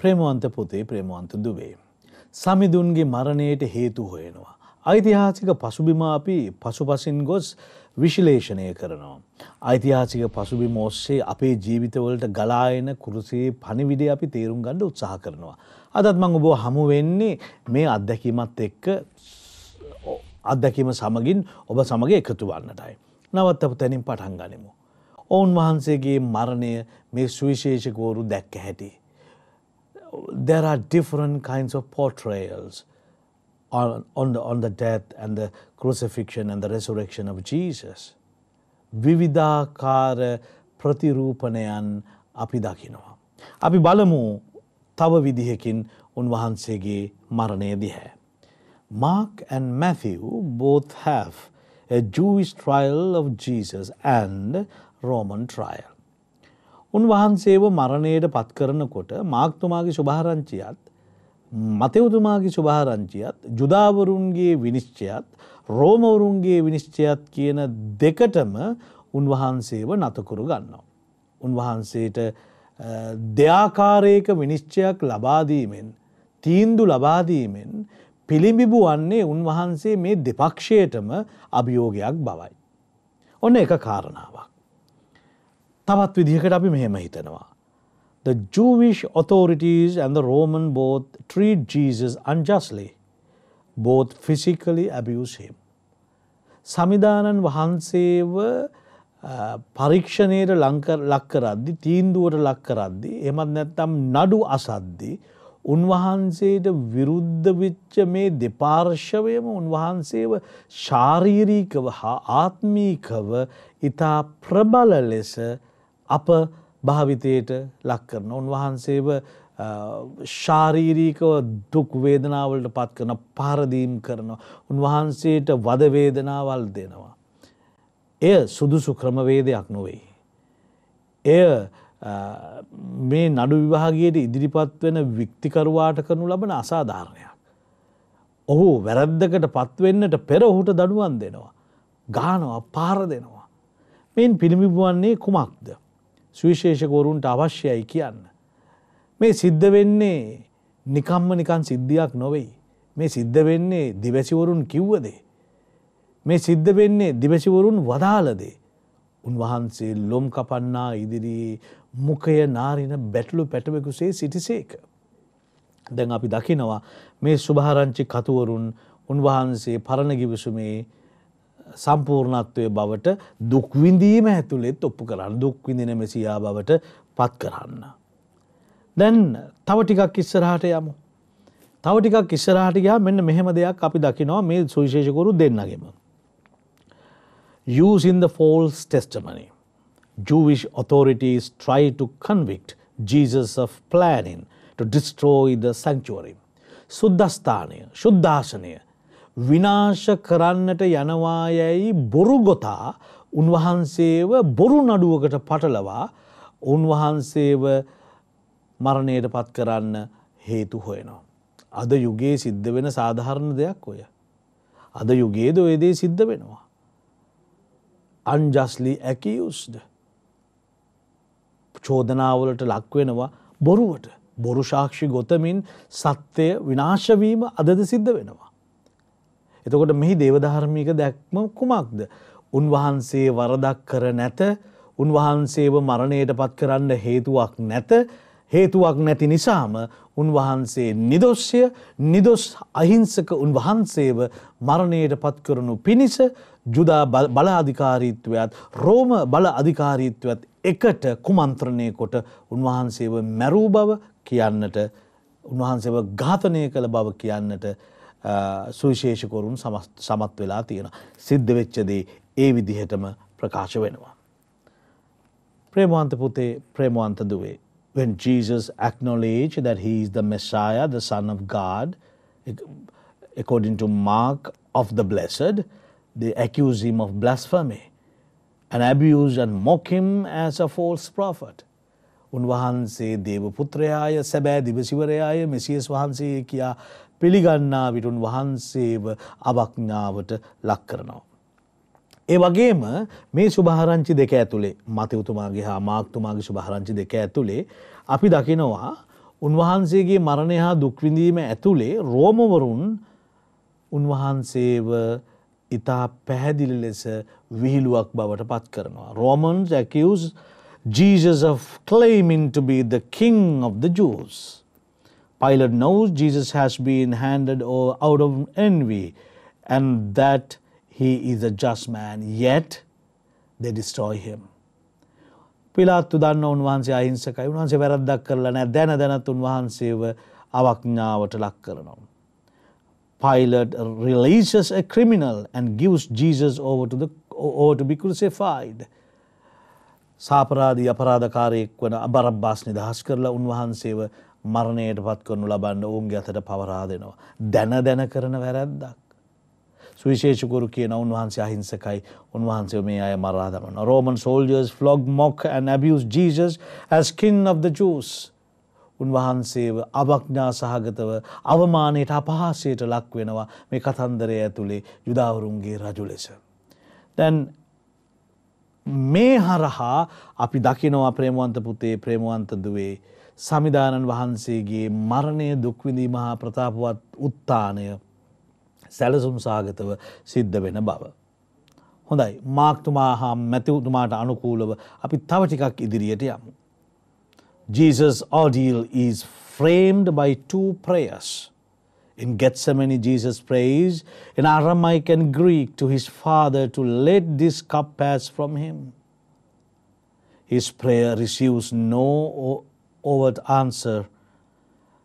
ප්‍රේමවන්ත පුතේ ප්‍රේමවන්ත දුවේ. සමිඳුන්ගේ මරණයට හේතු හොයෙනවා. ඓතිහාසික පසුබිම අපි පසුපසින් ගොස් විශිලේෂණය කරනවා. ඓතිහාසික පසුබිම ඔස්සේ අපේ ජීවිතවලට ගලායන කුරුසේ පණිවිඩ අපි තේරුම් ගණ්ඩ උත්සාහ කරනවා. අදත් මං ඔබෝ හමු වෙන්නේ මේ අත්දැකීමත් එක්ක අත්දැකීම සමගින් ඔබ සමග එකතු වන්නටයි. නවත් අප තැනින් පටන් ගනිමු. ඔවුන් වහන්සේගේ මරණය මේ සුවිශේෂකෝරු දැක්ක හැටි. there are different kinds of portrayals on, on, the, on the death and the crucifixion and the resurrection of Jesus. විවිධාකාර ප්‍රතිරූපණයන් අපි දකිනවා. අපි බලමු තව විදිහකින් උන්වහන්සේගේ මරණය දිහැ. Mark and Matthew both have a Jewish trial of Jesus and Roman trial. උන්වහන්සේව මරණයට පත් කරනකොට මාක්තුමාගේ සුභාරංචියත් මතයවතුමාගේ සුභාරංචියත් ජුදාවරුන්ගේ විනිශ්චයත් රෝමවරුන්ගේ විනිශ්චයත් කියන දෙකටම උන්වහන්සේව නතකුරු ගන්නවා. උන්වහන්සේට දෙයාකාරයක විනිශ්චයක් ලබාදීමෙන් තීන්දු ලබාදීමෙන් පිළිබිබු වන්නේ උන්වහන්සේ මේ දෙපක්ෂයටම අභියෝගයක් බවයි. ඔන්න එක කාරණාවක්. තවත් විදිහකට අපි මෙහෙම හිතනවා. The Jewish authorities and the Roman both treat Jesus unjustly. Both physically abuse him. සමිධානන් වහන්සේව පරීක්ෂණයට ලක්කරද්දි තීන්දුවට ලක්කරද්දි එමත් නැත්තම් නඩු අසද්දි උන්වහන්සේට විරුද්ධ විච්ච මේ දෙපාර්ශවයම උන්වහන්සේව ශාරීරීකව හා ආත්මීකව ඉතා ප්‍රබල ලෙස අප භාවිතයට ලක් කරන උන්වහන්සේව ශාරීරීකව දුක් වේදනාවලට පත් කරන පාරදීම් කරනවා උන්වහන්සේට වද වේදනාවල් දෙනවා එය සුදුසු ක්‍රමවේදයක් නොවෙයි එය මේ නඩු විවාහගේයට ඉදිරිපත් වෙන වික්තිකරවාට කරනු ලබන අසාධාරණයක් ඔහු වැරද්දකට පත්වෙන්නට පෙර ඔහුට දඩුවන් දෙනවා ගානවා පාර දෙනවා මෙන් පිළිමිබුවන්නේ කුමක්ද සුවිශේෂකවරුන්ට අවශ්‍යයි කියන්න. මේ සිද්ධ වෙන්නේ නිකම්ම නිකන් සිද්ධියක් නොවෙයි. මේ සිද්ධ වෙන්නේ දිවැසිවරුන් කිව්වදේ. මේ සිද්ධ වෙන්නේ දිවැසිවරුන් වදාලදේ. උන්වහන්සේ ලොම් කපන්නා ඉදිරියේ මුකය නාරින බැටලු පැටවෙකුසේ සිටිසේක. දැන් අපි දකිනවා මේ සුභාරංචි කතුවරුන් උන්වහන්සේ පරණ ගිවිසුමේ සම්පූර්ණත්වය බවට දුක්විඳීම ඇතුළෙත් ඔප්පු කරන්න දුක්විඳින මෙසියා බවට පත් කරන්න. දැන් තව ටිකක් ඉස්සරහට යමු. තව ටිකක් ඉස්සරහට ගයා මෙන්න මෙහෙම දෙයක් අපි දකිනවා මේ සුවිශේෂකරු දෙන්නගෙම. Use in the false testimony. Jewish authorities try to convict Jesus of planning to destroy the sanctuary. සුද්ධස්ථානය, ශුද්ධාසනය විනාශ කරන්නට යනවා යැයි බොරුගොතා උන්වහන්සේව බොරු නඩුවකට පටලවා උන්වහන්සේව මරණයට පත් කරන්න හේතු හොයනවා. අද යුගයේ සිද්ධ වෙන සාධහරණ දෙයක් ඔය. අද යුගේද ඔයදේ සිද්ධ වෙනවා. අන්ජස්ලි ඇකියුස්ද. චෝදනාවලට ලක්වෙනවා බොරුවට බොරු ශාක්ෂි ගොතමින් සත්‍යය විනාශවීම අදද සිද්ධ වෙනවා. එතකොට මෙහි දේවධාර්මික දැක්ම කුමක්ද. උන්වහන්සේ වරදක් කර නැත උන්වහන්සේව මරණයට පත් කරන්න හේතුවක් නැත හේතුවක් නැති නිසාම උන්වහන්සේ නිදොස්්‍යය නිදොස් අහිංසක උන්වහන්සේව මරණයට පත්කරනු පිණිස ජුදා බලාධිකාරීත්වයත් රෝම බල අධිකාරීත්වත් එකට කුමන්ත්‍රණය කොට උන්වහන්සේව මැරූ බව කියන්නට උන්වහන්සේව ඝාතනය කළ බව කියන්නට සුවිශේෂකවරුන් සමත් වෙලා තියෙන. සිද්ධ ඒ විදිහටම ප්‍රකාශ වෙනවා. ප්‍රේමවන්ත පුතේ ප්‍රේමවන්ත දුවේ. When Jesus acknowledged that he is the Messiah, the Son of God, according to Mark of the Blessed, they accuse him of blasphemy and abuse and mock him as a false prophet. උන්වහන්සේ දේවපුත්‍රයාය සැබෑ දිවසිවරයාය මෙසියස් වහන්සේ කියා පිළිගන්නා විටුන් වහන්සේව අවඥාවට ලක් කරනවා. ඒ වගේම මේ සුභාරංචි දෙක ඇතුළේ මතයුතුමාගේ හා මාක්තුමාගේ සුභාරංචි දෙක ඇතුළේ අපි දකිනවා උන්වහන්සේගේ මරණය හා දුක්විඳීම ඇතුළේ රෝමවරුන් උන්වහන්සේව ඉතා පැහැදිලි ලෙස විහිළුවක් බවට පත් කරනවා. රෝමන්ස් ඇකවස් Jesus of claiming to be the king of the Jews. Pilate knows Jesus has been handed over out of envy and that he is a just man, yet they destroy him. පිලාත්තු දන්න උන්වහන්සේ අහිංසකයි උන්වහන්සේ වැරද්දක් කරලා නැහැ දැන දැනත් උන්වහන්සේව අවඥාවට ලක් කරනවා. Pilate releases a criminal and gives Jesus over to, the, over to be crucified. සාපරාධී අපරාධකාරයෙක් වන අබරබ්බාස් නිදහස් කරලා උන්වහන්සේව මරණයට පත් කරනු ලබන්න ඔවුන්ගේ අතට පවරා දෙනවා. දැන දැන කරන වැරැද්දක්. සුවිශේෂකුරු කියන උන්වහන්සේ අහිංසකයි උන්වහන්සේ මේ අය මරා දමන. Roman soldiers flog mock and abuse Jesus as king of the Jews. උන්වහන්සේව අවඥා සහගතව අවමානයට අපහාසයට ලක් වෙනවා මේ කතන්දරය ඇතුළේ යුදාවරුන්ගේ රජු ලෙස. දැන් මේ හරහා අපි දකිනවා ප්‍රේමවන්ත පුතේ ප්‍රේමවන්ත දුවේ සමිධානන් වහන්සේගේ මරණය දුක්විඳී මහා ප්‍රතාපවත් උත්තානය සැලසුම් සාගතව සිද්ධ වෙන බව. හොඳයි මාක්තුමා හා මැතිවතුමාට අනුකූලව අපි තව ටිකක් ඉදිරියට යමු. Jesus ordeal is framed by two prayers. In Gethsemane, Jesus prays in Aramaic and Greek to his Father to let this cup pass from him. His prayer receives no overt answer.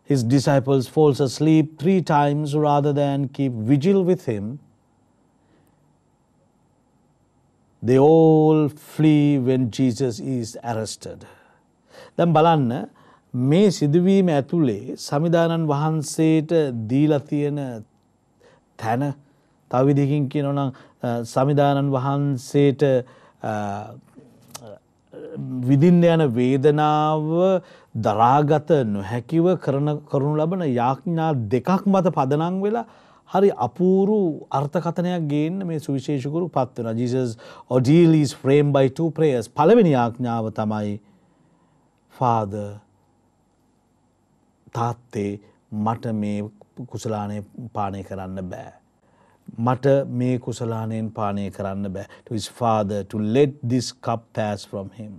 His disciples falls asleep three times rather than keep vigil with him. They all flee when Jesus is arrested. Then Balanne. Eh, මේ සිදුවීම ඇතුළේ සමිධානන් වහන්සේට දීලා තියෙන තැන තවිදිකින් කියනොනම් සමිධානන් වහන්සේට විදින්න යන වේදනාව දරාගත නොහැකිව කරනු ලබන යාඥා දෙකක් මත පදනං වෙලා හරි අපූරු අර්ථකතනයක් ගේන්න මේ සුවිශේෂකුරු පත් වන ජිසස් ඔඩීලිස් ෆ්‍රේම් බයිට ප්‍රේස් පලවෙනි යාඥාව තමයි ෆාදර් තාත්තේ මට මේ කුසලානය පානය කරන්න බෑ. මට මේ කුසලානයෙන් පානය කරන්න බෑ. To his father to let this cup pass from him.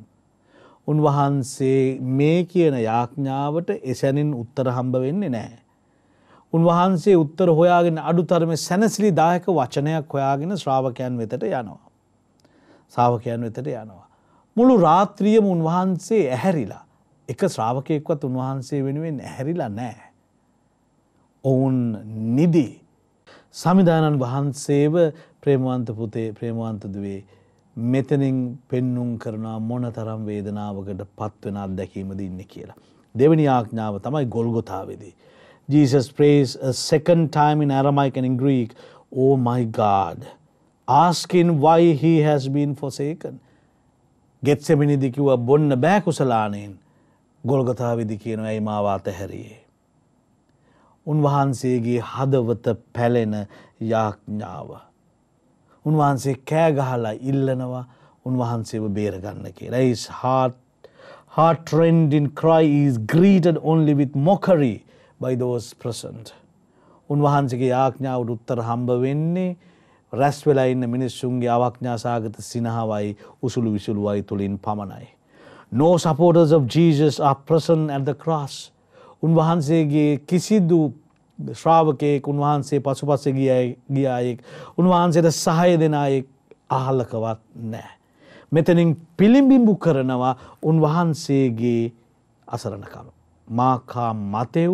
උන්වහන්සේ මේ කියන යාඥාවට එසැනින් උත්තර හම්බ වෙන්නේ නෑ. උන්වහන්සේ උත්තර හොයාගෙන අඩුතරම සැනසිලි දායක වචනයක් හොයාගෙන ශ්‍රාවකයන් වෙතට යනවා. සාාවකයන් වෙතට යනවා. මුළු රාත්‍රියම උන්වහන්සේ ඇහැරිලා. එක ශ්‍රාවකයෙක්වත් උන්වහන්සේ වෙනුවෙන් ඇහැරිලා නෑ. ඔවුන් නිදි සමිධානන් වහන්සේව ප්‍රේමවන්ත පුතේ ප්‍රේමවන්තදවේ මෙතනින් පෙන්නුම් කරනා මොන තරම් වේදනාවකට පත්වෙන අත්දැකීමද ඉන්න කියලා. දෙවනි ආඥාව තමයි ගොල්ගොතාවේදී. Jesus prays a second time in Aramaic and in Greek, Oh my God, asking why he has been forsaken. ගෙත්සෙමිනිදි කිව්ව බොන්න බෑ කුසලානයෙන් ගොල්ගතා විදි කියනු ඇයි මාව අතහැරයේ. උන්වහන්සේගේ හදවත පැලෙන යාඥාව. උන්වහන්සේ කෑගහලා ඉල්ලනවා උන්වහන්සේව බේරගන්න කිය. Rise heart trend in cry is greeted only with mockery by those present. උන්වහන්සේගේ යාඥාවට උත්තර හම්බ වෙන්නේ රැස් වෙලා ඉන්න මිනිස්සුන්ගේ අවඥා සාගත සිනහවයි උසුළු විසුළුවයි තුලින් පමණයි. No supporters of Jesus are present at the cross. උන්වහන්සේගේ කිසිදු ශ්‍රාවකයෙක් උන්වහන්සේ පසුපස ගියායෙක් උන්වහන්සේට සහය දෙනායෙක් අහලකවත් නෑ. මෙතනින් පිළිඹිඹු කරනවා උන්වහන්සේගේ අසරණකම. මාකා මතෙව්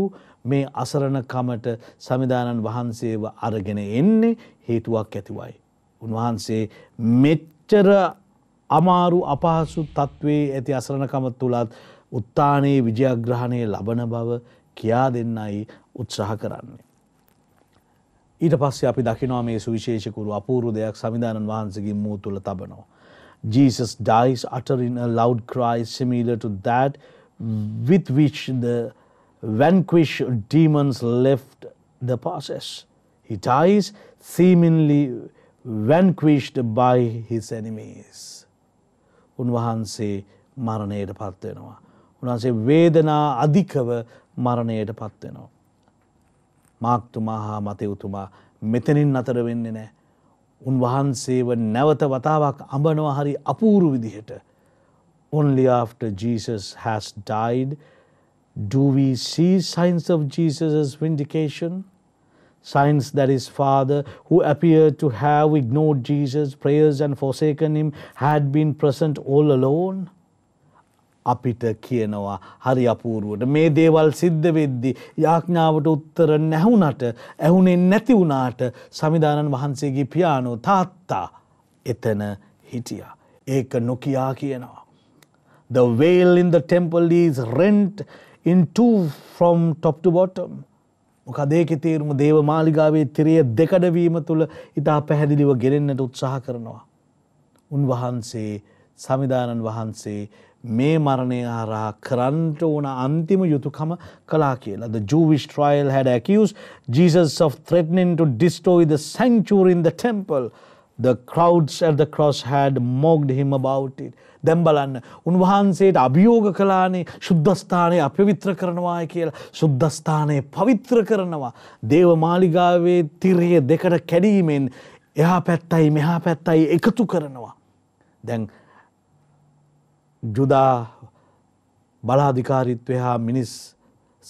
මේ අසරණකමට සමිධානන් වහන්සේව අරගෙන එන්නේ හේතුවක් ඇතිවයි. උන්වහන්සේ මෙච්චර අමාරු අපහසු තත්ත්වේ ඇති අසරණකම තුළත් උත්තානයේ විජයග්‍රහණය ලබන බව කියා දෙන්නයි උත්සාහ කරන්නේ. ඊට පස්සේ අපි දකිනවා මේ සුවිශේෂකුරු අපූරු දෙයක් සවිධානන් වහන්සගේ මූ තුළ තබනවා. Jesus dies uttering a loud cry similar to that with which the vanquished demons left the process. He dies seemingly vanquished by his enemies. උන්වහන්සේ මරණයට පත්වෙනවා. උන්වහන්සේ වේදනා අධිකව මරණයට පත්වෙනවා. මාක්තුමා හා මතයුතුමා මෙතනින් අතර වෙන්නේ නෑ. උන්වහන්සේව නැවත වතාවක් අඹනවා හරි අපූරු විදිහට. Only after Jesus has died, do we see signs of Jesus' vindication? Signs that his Father, who appeared to have ignored Jesus' prayers and forsaken him, had been present all alone. අපිට කියනවා හරි අපූරුවට මේ දේවල් සිද්ධ වෙද්දි යාඥාවට උත්තර නැහුණට ඇහුනේ නැති වුණාට සමිදානන් වහන්සේගේ පියානෝ තාත්තා එතන හිටියා ඒක නොකියා කියනවා the veil in the temple is rent in two from top to bottom මොකදේකෙ තේරුම දේව මාලිගාවේ තිරිය දෙකඩවීම තුළ ඉතා පැහැදිලිව ගෙරෙන්න්නට උත්සාහ කරනවා. උන්වහන්සේ සමිධානන් වහන්සේ මේ මරණය හරහා කරන්ට ඕන අන්තිම යුතුකම කලා කියලා. The Jewish trial had accused Jesus of threatening to destroy the sanctuary in the temple. The crowds at the cross had mocked him about it. දැම් බලන්න උන්වහන්සේට අභියෝග කලානේ ශුද්ධස්ථානය අපවිත්‍ර කරනවාය කියලා ශුද්ධස්ථානය පවිත්‍ර කරනවා දේව මාලිගාවේ තිරය දෙකට කැඩීමෙන් එහා පැත්තයි මෙහා පැත්තයි එකතු කරනවා. දැන් ජුදා බලාධිකාරිත්වය හා මිනිස්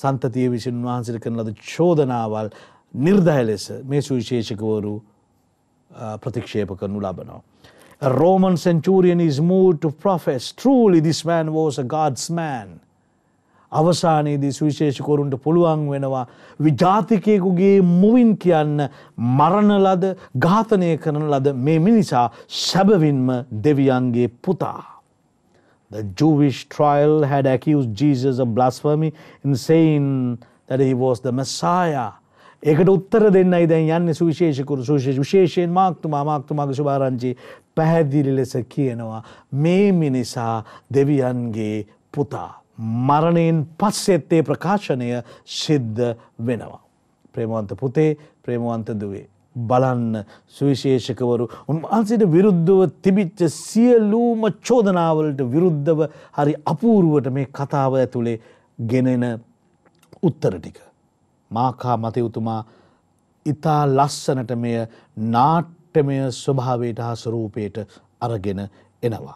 සන්තතිය විසින් වහන්සිට කරන ලද චෝදනාවල් නිර්දය ලෙස මේ සුවිශේෂකවරු ප්‍රතික්ෂේප කරනු ලබනවා. A Roman centurion is moved to profess, truly this man was a God's man. අවසානයේදී සුවිශේෂකරුන්ට පුළුවන් වෙනවා විජාතිකයෙකුගේ මුවින් කියන්න මරණ ලද ඝාතනය කරන ලද මේ මිනිසා සැබවින්ම දෙවියන්ගේ පුතා. The Jewish trial had accused Jesus of blasphemy in saying that he was the Messiah. ඒකට උත්තර දෙන්නයි දැන් යන්නේ සුවිශේෂකුරු සුවිශේෂ විශේෂයෙන් මාක්තුමා මාක්තුමාගේ සුභාරංචි පැහැදිලි ලෙස කියනවා මේ මිනිසා දෙවියන්ගේ පුතා මරණයෙන් පස්සෙත් ඒ ප්‍රකාශනය සිද්ධ වෙනවා. ප්‍රේමවන්ත පුතේ ප්‍රේමවන්ත දුවේ. බලන්න සුවිශේෂකවරු උන්වහන්සේට විරුද්ධව තිබිච්ච සියලූම චෝදනාවලට විරුද්ධව හරි අපූරුවට මේ කතාව ඇතුළේ ගෙනෙන උත්තර ටික. මාකා මතයුතුමා ඉතා ලස්සනට මෙය නාට්‍යමය ස්වභාවයට හා ස්වරූපයට අරගෙන එනවා.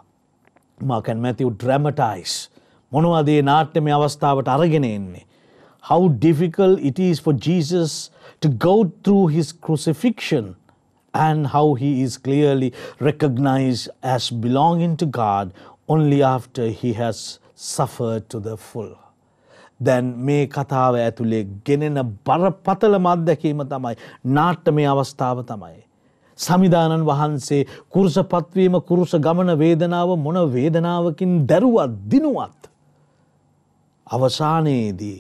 මාකැන් මැතිව් ඩ්‍රැමටයිස් මොනවදේ නාට්‍යමය අවස්ථාවට අරගෙන එන්නේ. How difficult it is for Jesus to go through his crucifixion and how he is clearly recognized as belonging to God only after he has suffered to the full. දැන් මේ කතාව ඇතුළේ ගෙනෙන බරපතල මත්දැකීම තමයි නාට්‍යමය අවස්ථාව තමයි. සමිධානන් වහන්සේ කුරුස පත්වීම කුරුස ගමන වේදනාව මොන වේදනාවකින් දැරුවත් දිනුවත්. අවසානයේදී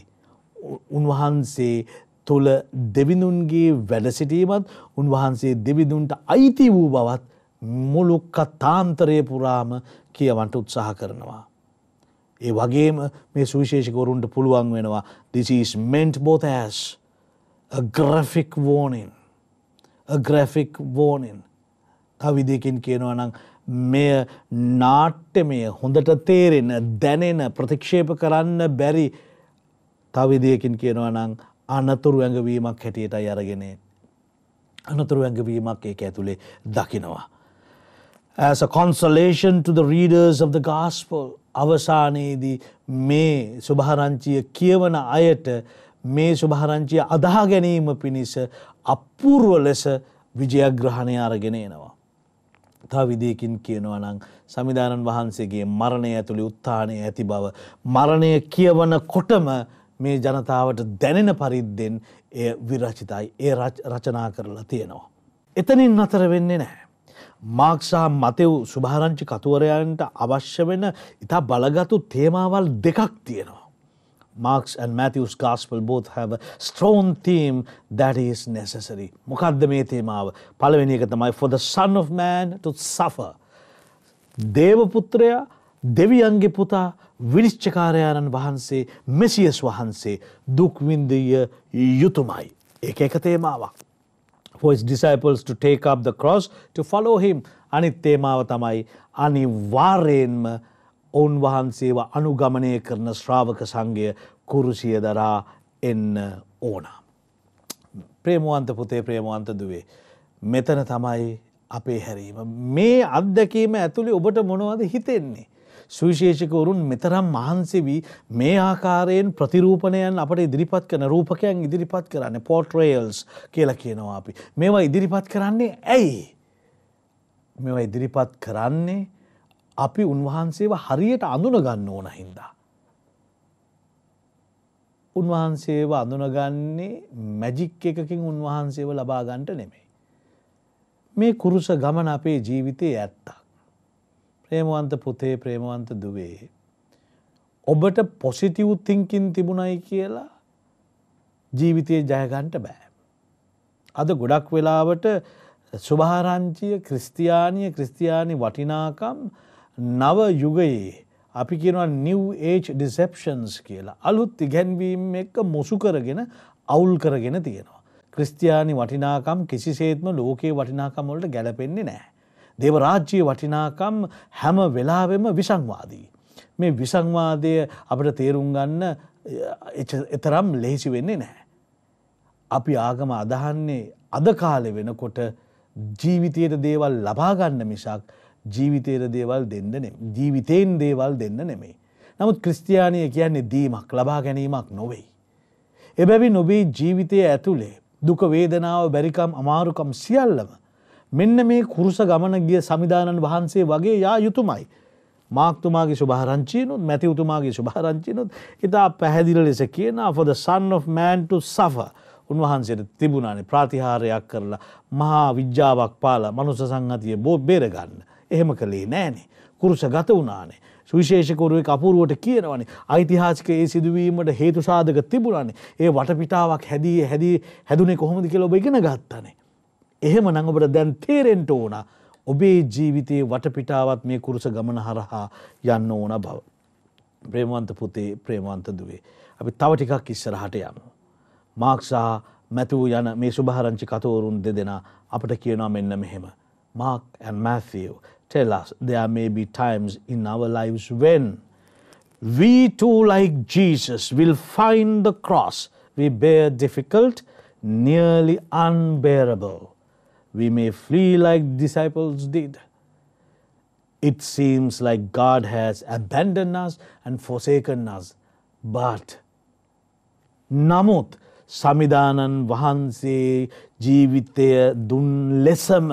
උන්වහන්සේ තුළ දෙවිඳුන්ගේ වැඩසිටීමත් උන්වහන්සේ දෙවිදුන්ට අයිති වූ බවත් මුළු කතාන්තරය පුරාම කියවන්ට උත්සාහ කරනවා. ඒ වගේම මේ සුවිශේෂකවරුන්ට පුළුවන් වෙනවා this is meant both as a graphic warning a graphic warning අවිදයකින් කියනවා නම් මෙය නාට්‍යමය හොඳට තේරෙන දැනෙන ප්‍රතික්ෂේප කරන්න බැරි තවිදයකින් කියනවා නම් අනතුරු ඇඟවීමක් හැටියටයි අරගෙන අනතුරු ඇඟවීමක් ඒක ඇතුළේ දකිනවා. As a consolation to the readers of the gospel, අවසානයේදී මේ සුභාරංචිය කියවන අයට මේ සුභාරංචිය අදහා ගැනීම පිණිස අපූර්ව ලෙස විජයග්‍රහණය අරගෙන එනවා. තා විදියකින් කියනවා නම් සමිධානන් වහන්සේගේ මරණය ඇතුළි උත්තානය ඇති බව. මරණය කියවන කොටම මේ ජනතාවට දැනෙන පරිද්දෙන් එය විරචිතයි ඒ රචනා කරලා තියෙනවා. එතනින් අතර වෙන්නේ නෑ. මාක්සා මතෙව් සුභාරංචි කතුවරයන්ට අවශ්‍ය වෙන ඉතා බලගතු තේමාවල් දෙකක් තියෙනවා. Marx and Matthew's gospel both have a strong theme that is necessary. මොකක්ද මේ තේමාව පළවෙනි එක තමයි for the son of man to suffer. දේවපුත්‍රයා දෙවියන්ගේ පුතා විනිශ්චකාරයාණන් වහන්සේ මෙසියස් වහන්සේ දුක්වින්දීය යුතුමයි. එක එක තේමාවක්. for his disciples to take up the cross to follow him. අනිත් තේමාව තමයි අනිවාර්යෙන්ම ඔවුන් වහන්සේව අනුගමනය කරන ශ්‍රාවක සංගය කුරුසිය දරා එන්න ඕන. ප්‍රේමුවන්ත පුතේ ප්‍රේමුවන්ත දුවේ. මෙතන තමයි අපේ හැරීම. මේ අත්දැකීම ඇතුළි ඔබට මොනවද හිතෙන්නේ. සුවිශේෂකවරුන් මෙතරම් මහන්සි වී මේ ආකාරයෙන් ප්‍රතිරූපණයන් අපට ඉදිරිපත් කරන රූපකයන් ඉදිරිපත් කරන්න පෝට්‍රේල්ස් කියලා කියනවා අපි. මේවා ඉදිරිපත් කරන්නේ ඇයි. මෙවා ඉදිරිපත් කරන්නේ අපි උන්වහන්සේව හරියට අඳුන ගන්න ඕන හින්දා. උන්වහන්සේව අඳුනගන්නේ මැජික් එකකින් උන්වහන්සේව ලබාගන්ට නෙමෙයි. මේ කුරුස ගමන අපේ ජීවිතයේ ඇත්තක්. ප්‍රේමවන්ත පුතේ ප්‍රේමවන්ත දුවේ. ඔබට පොසිටිව් තිංකින් තිබුණයි කියලා ජීවිතය ජයගන්ට බෑ. අද ගොඩක් වෙලාවට ස්වභාරංචිය ක්‍රස්තියානය ක්‍රස්තියානි වටිනාකම් නව යුගයේ අපි කියනවා නිව් ඒජ් ඩිසෙප්ෂන්ස් කියලා අලුත් ඉගැන්වීම් එක්ක මුසු කරගෙන අවුල් කරගෙන තියෙනවා. ක්‍රස්තියානි වටිනාකම් කිසිසේත්ම ලෝකයේ වටිනාකමොලට ගැලපෙන්නේ නෑ. දේවරාජ්‍යයේ වටිනාකම් හැම වෙලාවෙම විසංවාදී. මේ විසංවාදය අපට තේරුම් ගන්න එතරම් ලේසි වෙන්නේ නැහැ. අපි ආගම අදහන්නේ අද කාලෙ වෙනකොට ජීවිතයට දේවල් ලබාගන්න මිසක් ජීවිතයට දේවල් දෙන්න ජීවිතයෙන් දේවල් දෙන්න නෙමෙයි. නමුත් ක්‍රස්තියානය කියන්නේ දීමක් ලබා ගැනීමක් නොවෙයි. එබැවි නොබේ ජීවිතය ඇතුළේ දුක වේදනාව බැරිකම් අමාරුකම් සියල්ලම මෙන්න මේ කුරුස ගමන ගිය සමිධානන් වහන්සේ වගේ යා යුතුමයි. මාක්තුමාගේ ශුභාරංචියනුත් මැතිවතුමාගේ ශුභාරංචියනුත් ඉතා පැහැදිල ලෙස කියන අපොද සන් of මෑන්ටු සෆ උන්වහන්සේට තිබුණනේ ප්‍රාතිහාරයක් කරලා මහා විද්‍යාවක් පාල මනුස සංහතිය බෝ බේරගන්න. එහෙම කළේ නෑනේ. කුරුස ගත වනානේ. සුවිශේෂකරුවෙක් අපූරුවට කියනවනේ ඓතිහාසික ඒ සිදුවීමට හේතු සාධක තිබුණන්නේ ඒ වටපිටාවක් හැදී හැදී හැදුනේ කොහොමද කියලා ඔබ ඉගෙන ගත්තනේ එහෙම නඟබට දැන් තේරෙන්ට ඕන ඔබේ ජීවිතයේ වටපිටාවත් මේ කුරුස ගමන හරහා යන්න ඕන බව. ප්‍රේමවන්ත පුතේ ප්‍රේමවන්ත දුවේ. අපි තව ටිකක් ඉස්සරහට යමු. මාක්සා මැතුූ යන මේ සුභහරංචි කතවරුන් දෙදෙන අපට කියනවා මෙන්න මෙහෙම. Mark and Matthew tell us there may be times in our lives when we too, like Jesus, will find the cross we bear difficult, nearly unbearable. we may flee like disciples did. It seems like God has abandoned us and forsaken us. But නමුත් samidanan Vahanse jivite දුන් ලෙසම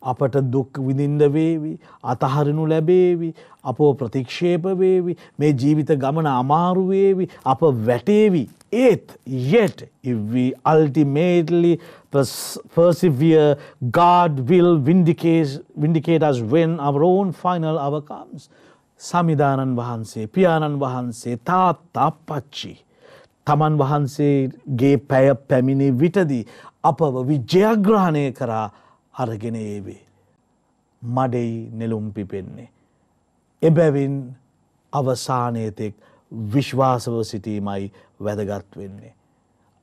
අපට දුක් විඳින්ඩ වේවි අතහරනු ලැබේවි අප ප්‍රතික්ෂේප වේවි මේ ජීවිත ගමන අමාරුවේවි අප වැටේවි ඒත් yet if we ultimately persevere God will vindicate, vindicate us when our own final hour comes සමිධානන් වහන්සේ පියාණන් වහන්සේ තාත්තා පච්චි තමන් වහන්සේගේ පැය පැමිණි විටදී අපව විජයග්‍රහණය කරා අරගෙන ඒවේ. මඩෙයි නෙලුම් පිපෙන්නේ. එබැවින් අවසානයතෙක් විශ්වාසව සිටීමයි වැදගත් වෙන්නේ.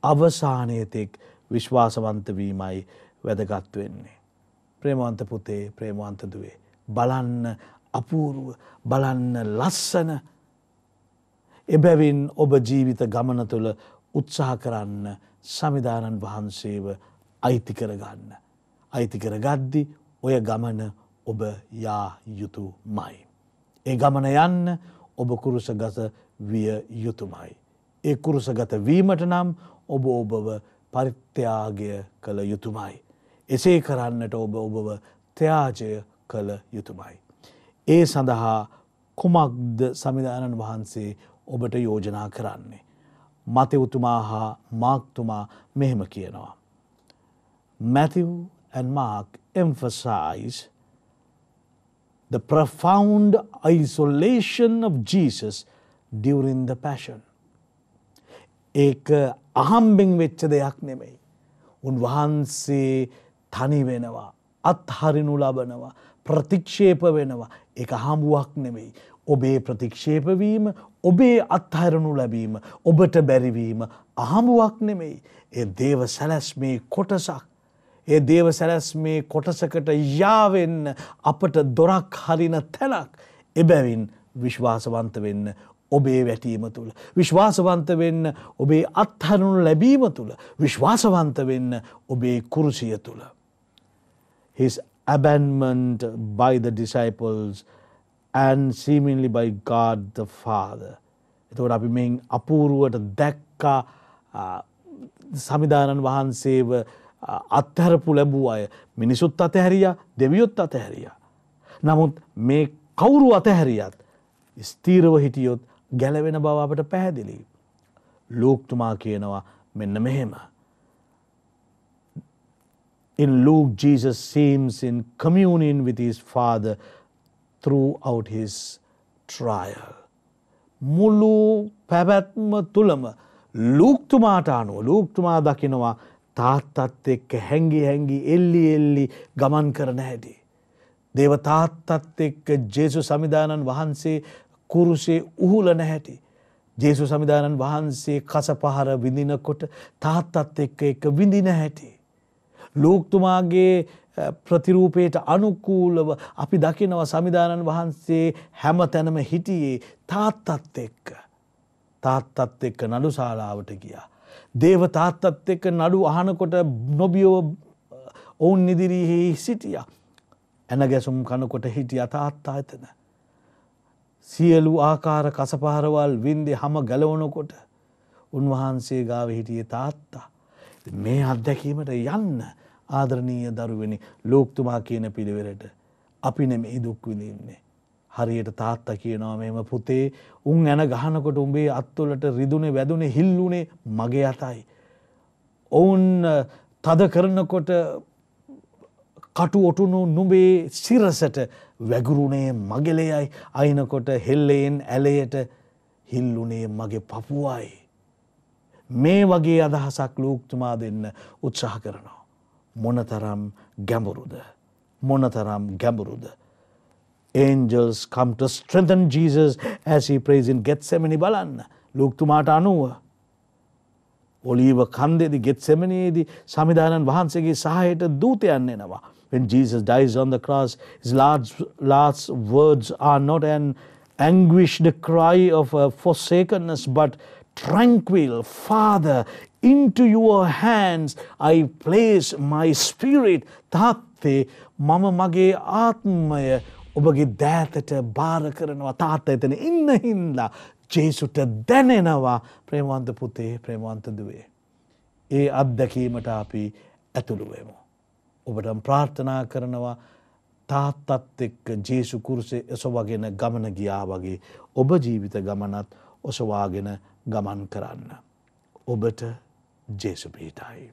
අවසානයතෙක් විශ්වාසවන්තවීමයි වැදගත් වෙන්නේ. ප්‍රේමවන්ත පුතේ ප්‍රේමවන්තදුවේ. බලන්න අපූරුව බලන්න ලස්සන එබැවින් ඔබ ජීවිත ගමන තුළ උත්සාහ කරන්න සමිධානන් වහන්සේව අයිති කරගන්න. අයිති කර ගද්දි ඔය ගමන ඔබ යා යුතු මයි. ඒ ගමන යන්න ඔබ කුරුසගස විය යුතුමයි. ඒ කුරුසගත වීමට නම් ඔබ ඔබව පරිත්‍යයාගය කළ යුතුමයි. එසේ කරන්නට ඔබ ඔබව ත්‍යාජය කළ යුතුමයි. ඒ සඳහා කුමක්ද සමිධානන් වහන්සේ ඔබට යෝජනා කරන්නේ. මතයවතුමා හා මාක්තුමා මෙහෙම කියනවා. මැතිවූ and Mark emphasize the profound isolation of Jesus during the passion. ඒක අහම්බෙන් වෙච්ච දෙයක් නෙමෙයි. උන්වහන්සේ තනි වෙනවා. අත්හරිනු ලබනවා. ප්‍රතික්ෂේප වෙනවා. එක හමුවක් නෙමෙයි. ඔබේ ප්‍රතික්ෂේපවීම ඔබේ අත්හරණු ලැබීම ඔබට බැරිවීම අහමුවක් නෙමෙයි. ඒ දේව සැලැස්මේ කොටසක්. ඒ දේව සැලැස්මේ කොටසකට යාවෙන්න අපට දොරක් හරින තැනක් එබැවින් විශ්වාසවන්ත වෙන්න ඔබේ වැටීම තුළ. විශ්වාසවන්ත වෙන්න ඔබේ අත්හරුණු ලැබීම තුළ විශ්වාසවන්ත වෙන්න ඔබේ කුරුසිය තුළ. His abandonment by the disciples and seemingly by God the Father. එතවට අපි මෙ අපූරුවට දැක්කා සමිධානන් වහන්සේව අත්හැරපු ලැබූ අය මිනිසුත් අතහැරිය දෙවියොත් අතහැරිය. නමුත් මේ කවුරු අතහැරියත් ස්තීරව හිටියොත් ගැලවෙන බව අපට පැහැදිලි. ලෝක්තුමා කියනවා මෙන්න මෙහෙම. In Luke, Jesus seems in communion with his father throughout his trial. මුළු පැවැත්ම තුළම ලූක්තුමාට අනුව ලූක්තුමා දකිනවා තාත්තත් එක්ක හැඟි හැඟි එල්ලි එල්ලි ගමන් කරන හැටි. දේව තාත්තත් එක්ක ජේසු සමිධානන් වහන්සේ කුරුසේ උහුලන හැටි. ජේසු සමිධානන් වහන්සේ කස පහර විඳිනකොට තාත්තත් එක්ක එක විඳින හැටි. ලෝක්තුමාගේ ප්‍රතිරූපයට අනුකූලව අපි දකිනව සමිධානන් වහන්සේ හැම තැනම හිටියේ තාත්තත් එක්ක. තාත්තත් එක්ක නඩුශාලාවට ගියා. දේව තාත්තත් එක්ක නඩු අහනකොට නොබියෝ ඔවුන් ඉදිරියේ සිටිය. ඇන ගැසුම් කනකොට හිටිය තාත්තා ඇතන. සියලු ආකාර කසපහරවල් වින්දි හම ගැලවනකොට උන්වහන්සේ ගාව හිටිය තාත්තා. මේ අත්දැකීමට යන්න ආදරණීය දරුවනි ලෝක්තුමා කියන පිළිවෙලට අපි නෙම දුක් විඳින්නේ. හරියට තාත්තා කියනවා මෙම පුතේ උන් ඇන ගහනකොට උඹේ අත්තුලට රිදුනේ වැදුනේ හිල්ලුනේ මගේ අතයි. ඔවුන් තද කරනකොට කටු ඔටුනු නුබේ සිරසට වැගුරුණේ මගලෙයයි අයිනකොට හෙල්ලයෙන් ඇලයට හිල්ලුනේ මගේ පපුුවයි. මේ වගේ අදහසක් ලූක්තුමා දෙන්න උත්සාහ කරනවා. මොනතරම් ගැඹුරුද. මොනතරම් ගැඹුරුද. Angels come to strengthen Jesus as he prays in Gethsemane බලන්න. ලූක් තුමාට අනුව ඔලීව කන්දේදී ගෙත්සෙමනේදී සමිධානන් වහන්සේගේ සහයට දූතයන් When Jesus dies on the cross, his last, last words are not an anguished cry of forsakenness, but tranquil, Father, into your hands I place my spirit. තාත්තේ මම මගේ ආත්මය ඔබගේ දෑතට භාර කරනවා තාත්ත එතන ඉන්න හින්දා ජේසුට දැනෙනවා ප්‍රේමවන්ත පුතේ ප්‍රේමවන්ත දුවේ. ඒ අත්දැකීමට අපි ඇතුළුවමු. ඔබට ප්‍රාර්ථනා කරනවා තාත්තත් එක්ක ජේසු කුරුසේ එසොවගෙන ගමන ගියා වගේ ඔබ ජීවිත ගමනත් ඔසවාගෙන ගමන් කරන්න. ඔබට ජේසු පිහිටයි.